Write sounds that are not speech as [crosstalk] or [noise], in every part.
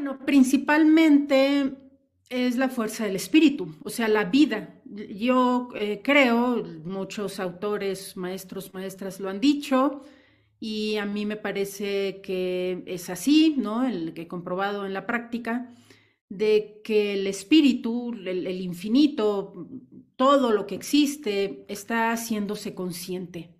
Bueno, principalmente es la fuerza del espíritu, o sea, la vida. Yo eh, creo, muchos autores, maestros, maestras lo han dicho, y a mí me parece que es así, ¿no? El que he comprobado en la práctica, de que el espíritu, el infinito, todo lo que existe, está haciéndose consciente.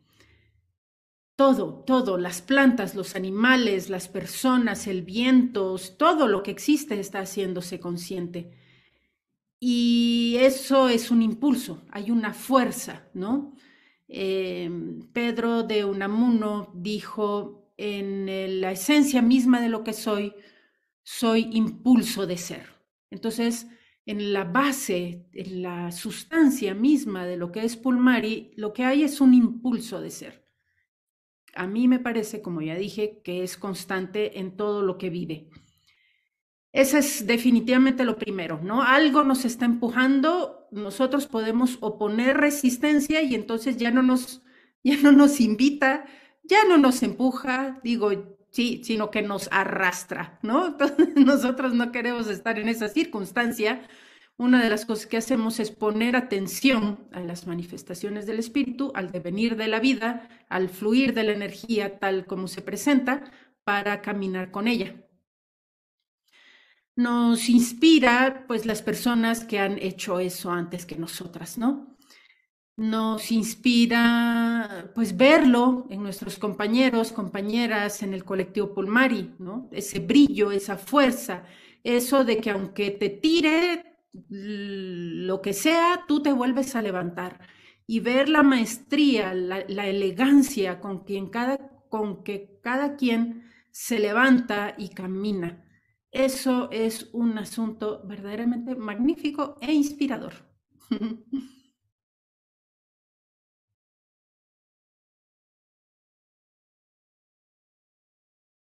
Todo, todo, las plantas, los animales, las personas, el viento, todo lo que existe está haciéndose consciente. Y eso es un impulso, hay una fuerza, ¿no? Em, Pedro de Unamuno dijo, en eh, la esencia misma de lo que soy, soy impulso de ser. Entonces, en la base, en la sustancia misma de lo que es Pulmari, lo que hay es un impulso de ser a mí me parece, como ya dije, que es constante en todo lo que vive. Ese es definitivamente lo primero, ¿no? Algo nos está empujando, nosotros podemos oponer resistencia y entonces ya no nos, [laughs] ya no nos invita, ya no nos empuja, digo, sí, sino que nos arrastra, ¿no? [laughs] Entonces nosotros no queremos estar en esa circunstancia, una de las cosas que hacemos es poner atención a las manifestaciones del espíritu, al devenir de la vida, al fluir de la energía tal como se presenta para caminar con ella. Nos inspira pues las personas que han hecho eso antes que nosotras, ¿no? Nos inspira pues verlo en nuestros compañeros, compañeras, en el colectivo Pulmari, ¿no? Ese brillo, esa fuerza, eso de que aunque te tire, lo que sea, tú te vuelves a levantar. Y ver la maestría, la, elegancia con, quien cada, con que cada quien se levanta y camina. Eso es un asunto verdaderamente magnífico e inspirador. [laughs]